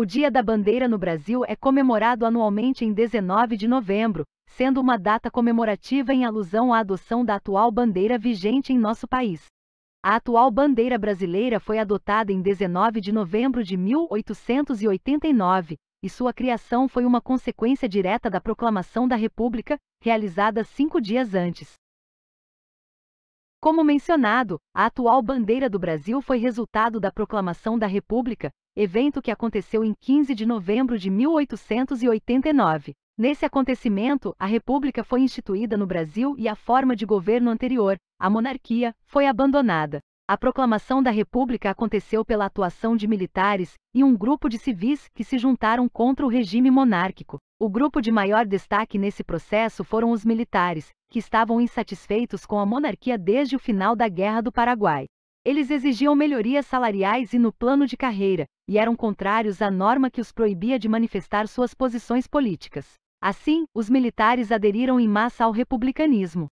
O Dia da Bandeira no Brasil é comemorado anualmente em 19 de novembro, sendo uma data comemorativa em alusão à adoção da atual bandeira vigente em nosso país. A atual bandeira brasileira foi adotada em 19 de novembro de 1889, e sua criação foi uma consequência direta da proclamação da República, realizada cinco dias antes. Como mencionado, a atual bandeira do Brasil foi resultado da proclamação da República, evento que aconteceu em 15 de novembro de 1889. Nesse acontecimento, a República foi instituída no Brasil e a forma de governo anterior, a monarquia, foi abandonada. A proclamação da República aconteceu pela atuação de militares e um grupo de civis que se juntaram contra o regime monárquico. O grupo de maior destaque nesse processo foram os militares, que estavam insatisfeitos com a monarquia desde o final da Guerra do Paraguai. Eles exigiam melhorias salariais e no plano de carreira, e eram contrários à norma que os proibia de manifestar suas posições políticas. Assim, os militares aderiram em massa ao republicanismo.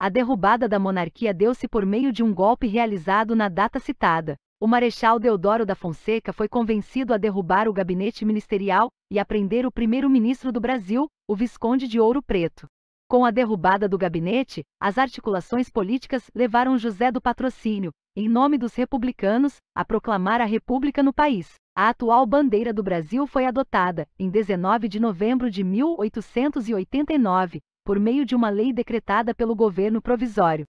A derrubada da monarquia deu-se por meio de um golpe realizado na data citada. O marechal Deodoro da Fonseca foi convencido a derrubar o gabinete ministerial e a prender o primeiro-ministro do Brasil, o Visconde de Ouro Preto. Com a derrubada do gabinete, as articulações políticas levaram José do Patrocínio, em nome dos republicanos, a proclamar a República no país. A atual bandeira do Brasil foi adotada, em 19 de novembro de 1889, por meio de uma lei decretada pelo governo provisório.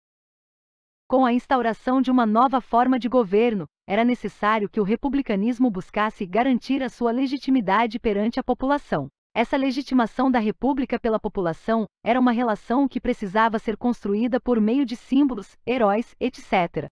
Com a instauração de uma nova forma de governo, era necessário que o republicanismo buscasse garantir a sua legitimidade perante a população. Essa legitimação da república pela população era uma relação que precisava ser construída por meio de símbolos, heróis, etc.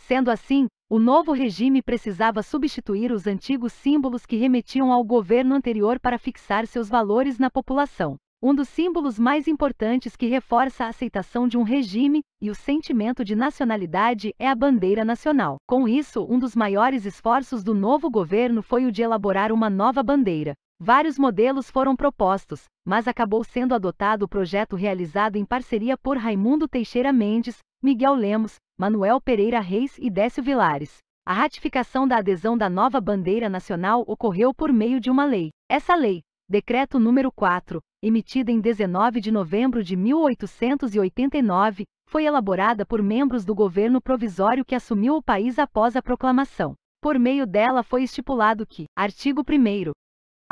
Sendo assim, o novo regime precisava substituir os antigos símbolos que remetiam ao governo anterior para fixar seus valores na população. Um dos símbolos mais importantes que reforça a aceitação de um regime e o sentimento de nacionalidade é a bandeira nacional. Com isso, um dos maiores esforços do novo governo foi o de elaborar uma nova bandeira, Vários modelos foram propostos, mas acabou sendo adotado o projeto realizado em parceria por Raimundo Teixeira Mendes, Miguel Lemos, Manuel Pereira Reis e Décio Vilares. A ratificação da adesão da nova bandeira nacional ocorreu por meio de uma lei. Essa lei, Decreto número 4, emitida em 19 de novembro de 1889, foi elaborada por membros do governo provisório que assumiu o país após a proclamação. Por meio dela foi estipulado que, artigo 1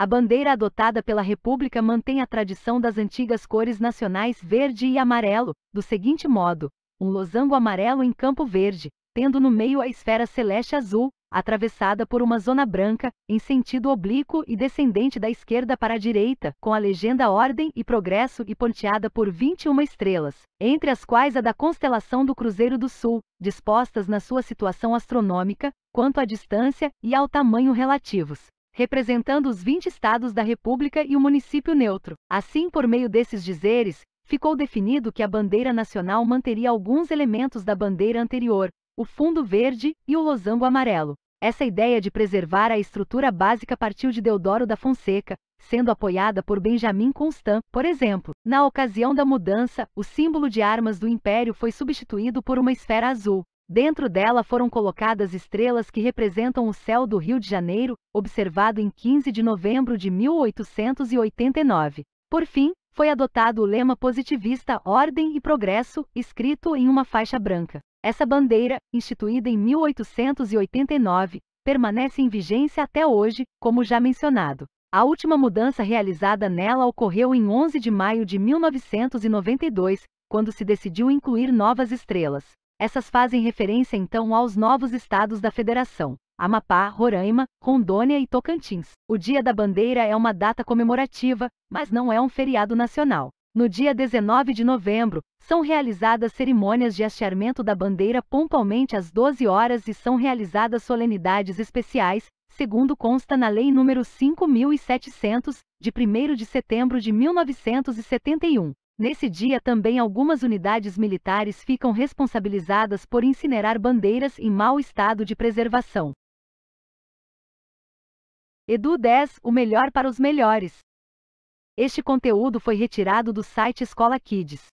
a bandeira adotada pela República mantém a tradição das antigas cores nacionais verde e amarelo, do seguinte modo: um losango amarelo em campo verde, tendo no meio a esfera celeste azul, atravessada por uma zona branca, em sentido oblíquo e descendente da esquerda para a direita, com a legenda Ordem e Progresso e ponteada por 21 estrelas, entre as quais a da constelação do Cruzeiro do Sul, dispostas na sua situação astronômica, quanto à distância e ao tamanho relativos representando os 20 estados da República e o município neutro. Assim, por meio desses dizeres, ficou definido que a bandeira nacional manteria alguns elementos da bandeira anterior, o fundo verde e o losango amarelo. Essa ideia de preservar a estrutura básica partiu de Deodoro da Fonseca, sendo apoiada por Benjamin Constant, por exemplo. Na ocasião da mudança, o símbolo de armas do império foi substituído por uma esfera azul, Dentro dela foram colocadas estrelas que representam o céu do Rio de Janeiro, observado em 15 de novembro de 1889. Por fim, foi adotado o lema positivista Ordem e Progresso, escrito em uma faixa branca. Essa bandeira, instituída em 1889, permanece em vigência até hoje, como já mencionado. A última mudança realizada nela ocorreu em 11 de maio de 1992, quando se decidiu incluir novas estrelas. Essas fazem referência então aos novos estados da Federação. Amapá, Roraima, Rondônia e Tocantins. O Dia da Bandeira é uma data comemorativa, mas não é um feriado nacional. No dia 19 de novembro, são realizadas cerimônias de hasteamento da bandeira pontualmente às 12 horas e são realizadas solenidades especiais, segundo consta na Lei nº 5700, de 1º de setembro de 1971. Nesse dia também algumas unidades militares ficam responsabilizadas por incinerar bandeiras em mau estado de preservação. Edu 10, o melhor para os melhores. Este conteúdo foi retirado do site Escola Kids.